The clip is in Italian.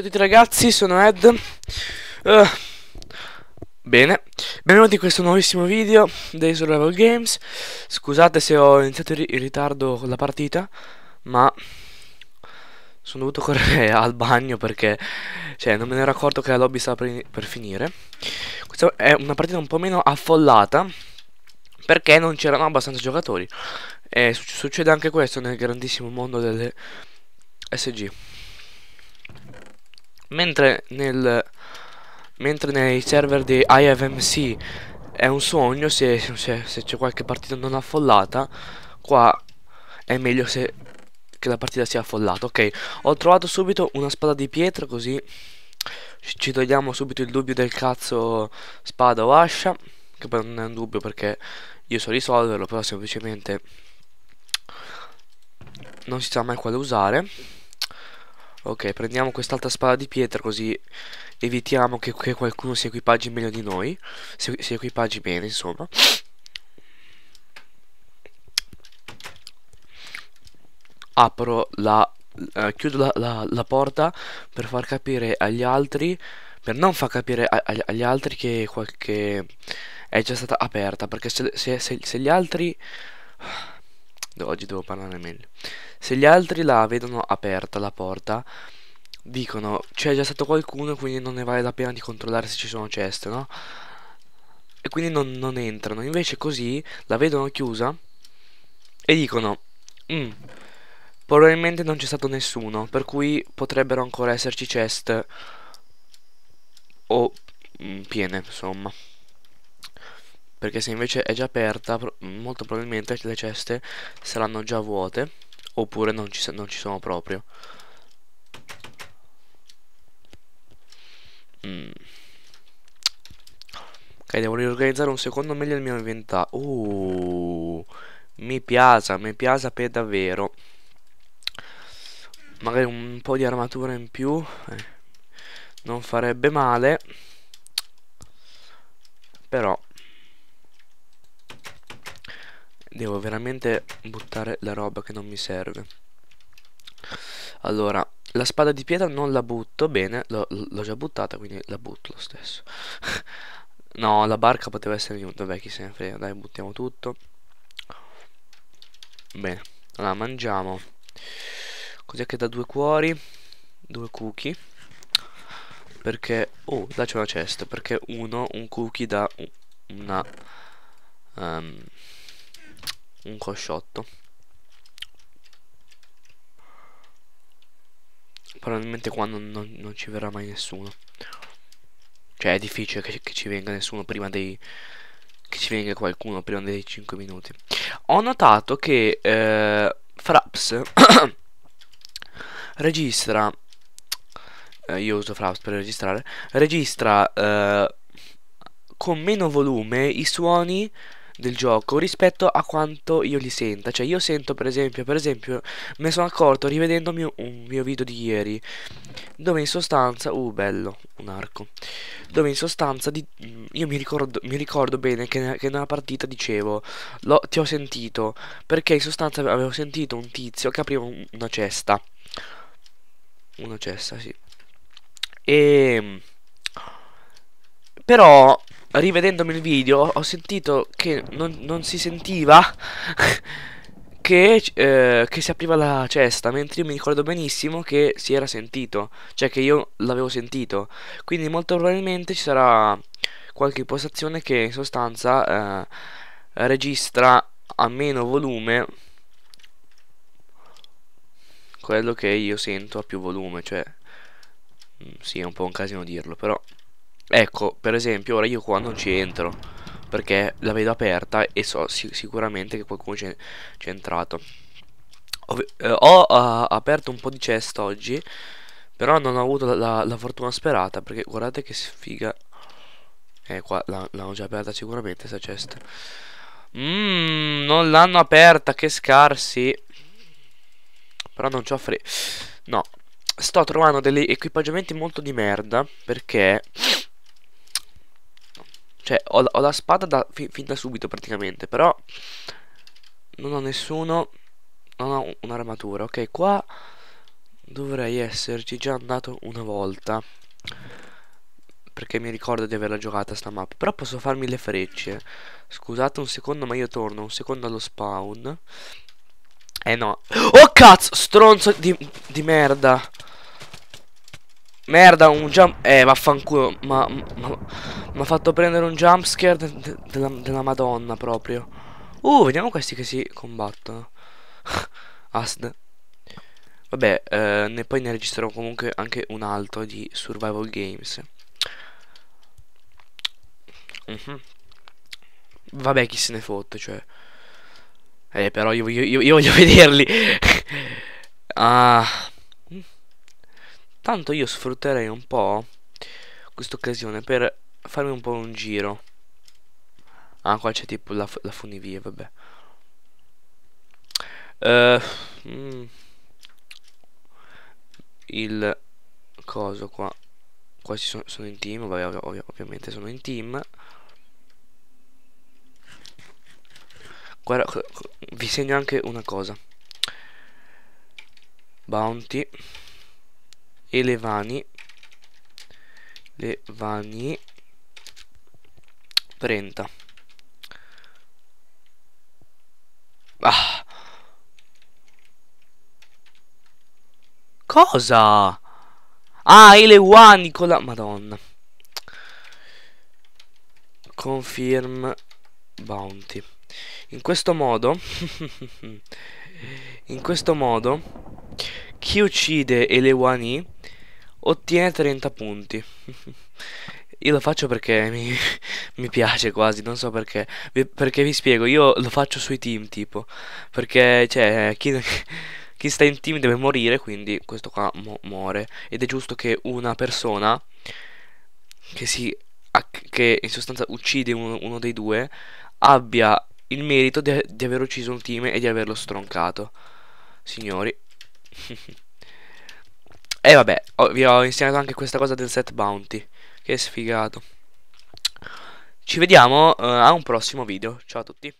Ciao a tutti ragazzi, sono Ed uh, Bene, benvenuti in questo nuovissimo video dei Survival Games Scusate se ho iniziato in ritardo con la partita Ma sono dovuto correre al bagno perché Cioè non me ne ero accorto che la lobby stava per, per finire Questa è una partita un po' meno affollata Perché non c'erano abbastanza giocatori E succede anche questo nel grandissimo mondo delle SG mentre, nel, mentre nei server di IFMC è un sogno se, c'è qualche partita non affollata qua è meglio se, che la partita sia affollata ok ho trovato subito una spada di pietra così ci togliamo subito il dubbio del cazzo spada o ascia che poi non è un dubbio perché io so risolverlo però semplicemente non si sa mai quale usare Ok, prendiamo quest'altra spada di pietra così evitiamo che, che, qualcuno si equipaggi meglio di noi. Si, si equipaggi bene, insomma. Apro la... Eh, chiudo la, la, la, porta per far capire agli altri... Per non far capire a, a, agli altri che qualche... È già stata aperta, perché se, se, se, se gli altri oggi devo parlare meglio. Se gli altri la vedono aperta la porta, dicono c'è già stato qualcuno quindi non ne vale la pena di controllare se ci sono ceste, no? E quindi non, non entrano. Invece così la vedono chiusa e dicono... Mm, probabilmente non c'è stato nessuno, per cui potrebbero ancora esserci ceste o mm, piene, insomma perché se invece è già aperta molto probabilmente le ceste saranno già vuote oppure non ci, non ci sono proprio mm. ok devo riorganizzare un secondo meglio il mio inventario uh, mi piace mi piace per davvero magari un po' di armatura in più eh, non farebbe male però Devo veramente buttare la roba che non mi serve. Allora, la spada di pietra non la butto bene, l'ho già buttata, quindi la butto lo stesso. no, la barca poteva essere giunta, vabbè chi se ne frega, dai, buttiamo tutto. Bene, allora mangiamo. Cos'è che da due cuori? Due cookie. Perché... Oh, là c'è una cesta, perché uno, un cookie da una... Um, un cosciotto probabilmente qua non, non, non, ci verrà mai nessuno cioè è difficile che, che ci venga nessuno prima dei che ci venga qualcuno prima dei 5 minuti ho notato che eh, Fraps registra eh, io uso Fraps per registrare registra eh, con meno volume i suoni del gioco rispetto a quanto io li senta. Cioè io sento per esempio, per esempio me sono accorto rivedendomi un mio video di ieri dove in sostanza, uh bello, un arco, dove in sostanza di, io mi ricordo, mi ricordo bene che, che, nella partita dicevo ti ho sentito perché in sostanza avevo sentito un tizio che apriva una cesta. Una cesta, sì. E... Ehm, però rivedendomi il video ho sentito che non, non si sentiva che, eh, che, si apriva la cesta mentre io mi ricordo benissimo che si era sentito cioè che io l'avevo sentito quindi molto probabilmente ci sarà qualche impostazione che in sostanza eh, registra a meno volume quello che io sento a più volume cioè mm, sì è un po' un casino dirlo però Ecco, per esempio, ora io qua non ci entro, perché la vedo aperta e so sic sicuramente che qualcuno c'è entrato. Eh, ho, eh, ho uh, aperto un po' di chest oggi, però non ho avuto la, la, la fortuna sperata, perché guardate che sfiga. Eh, qua l'hanno già aperta sicuramente, questa chest. Mmm, non l'hanno aperta, che scarsi. Però non ci fre... No, sto trovando degli equipaggiamenti molto di merda, perché... Cioè, ho, ho la spada da, fi, fin da subito praticamente, però non ho nessuno, non ho un'armatura. Ok, qua dovrei esserci già andato una volta. Perché mi ricordo di averla giocata sta mappa. Però posso farmi le frecce. Scusate un secondo, ma io torno un secondo allo spawn. Eh no. Oh cazzo, stronzo di, di merda. Merda, un jump... Eh, vaffanculo, ma... Mi ha fatto prendere un jumpscare de, de, della, madonna proprio. Uh, vediamo questi che si combattono. Asd. Vabbè, eh, ne, poi ne registrerò comunque anche un altro di Survival Games. Uh mhm. -huh. Vabbè, chi se ne fotte, cioè. Eh, però io, io, io, io voglio vederli. ah... Tanto io sfrutterei un po' questa occasione per farmi un po' un giro. Ah, qua c'è tipo la, la funivia, vabbè. Uh, mm, il coso qua. Qua ci sono, sono in team, vabbè, ov ov ovviamente sono in team. Guarda, vi segno anche una cosa. Bounty e le vani le vani 30 ah. cosa? ah e le wani con la madonna confirm bounty in questo modo in questo modo chi uccide Elewani ottiene 30 punti. io lo faccio perché mi, mi, piace quasi, non so perché. Vi, perché vi spiego, io lo faccio sui team tipo. Perché, cioè, chi, chi sta in team deve morire, quindi questo qua mu muore. Ed è giusto che una persona che si... Che in sostanza uccide uno, uno dei due abbia il merito di, di aver ucciso un team e di averlo stroncato. Signori. E eh, vabbè, vi ho insegnato anche questa cosa del set bounty. Che sfigato. Ci vediamo uh, a un prossimo video. Ciao a tutti.